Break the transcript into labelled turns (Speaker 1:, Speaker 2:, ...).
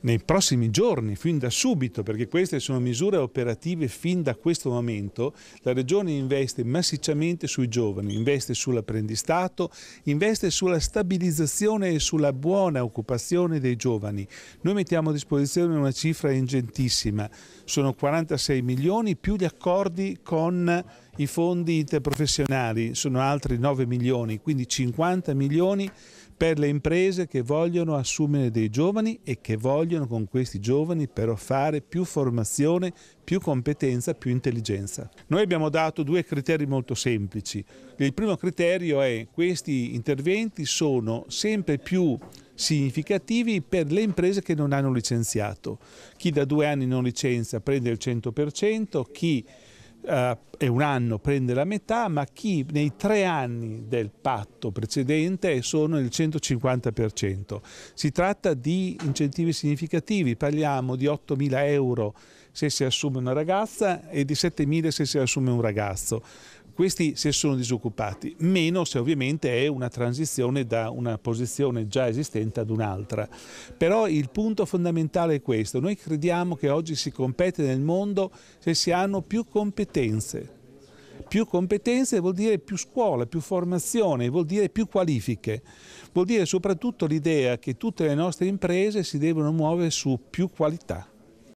Speaker 1: nei prossimi giorni, fin da subito, perché queste sono misure operative fin da questo momento, la Regione investe massicciamente sui giovani, investe sull'apprendistato, investe sulla stabilizzazione e sulla buona occupazione dei giovani. Noi mettiamo a disposizione una cifra ingentissima, sono 46 milioni più gli accordi con i fondi interprofessionali sono altri 9 milioni, quindi 50 milioni per le imprese che vogliono assumere dei giovani e che vogliono con questi giovani però fare più formazione, più competenza, più intelligenza. Noi abbiamo dato due criteri molto semplici. Il primo criterio è che questi interventi sono sempre più significativi per le imprese che non hanno licenziato. Chi da due anni non licenzia prende il 100%, chi eh, è un anno, prende la metà, ma chi nei tre anni del patto precedente sono il 150%. Si tratta di incentivi significativi, parliamo di 8.000 euro se si assume una ragazza e di 7.000 se si assume un ragazzo questi se sono disoccupati, meno se ovviamente è una transizione da una posizione già esistente ad un'altra. Però il punto fondamentale è questo, noi crediamo che oggi si compete nel mondo se si hanno più competenze. Più competenze vuol dire più scuola, più formazione, vuol dire più qualifiche, vuol dire soprattutto l'idea che tutte le nostre imprese si devono muovere su più qualità.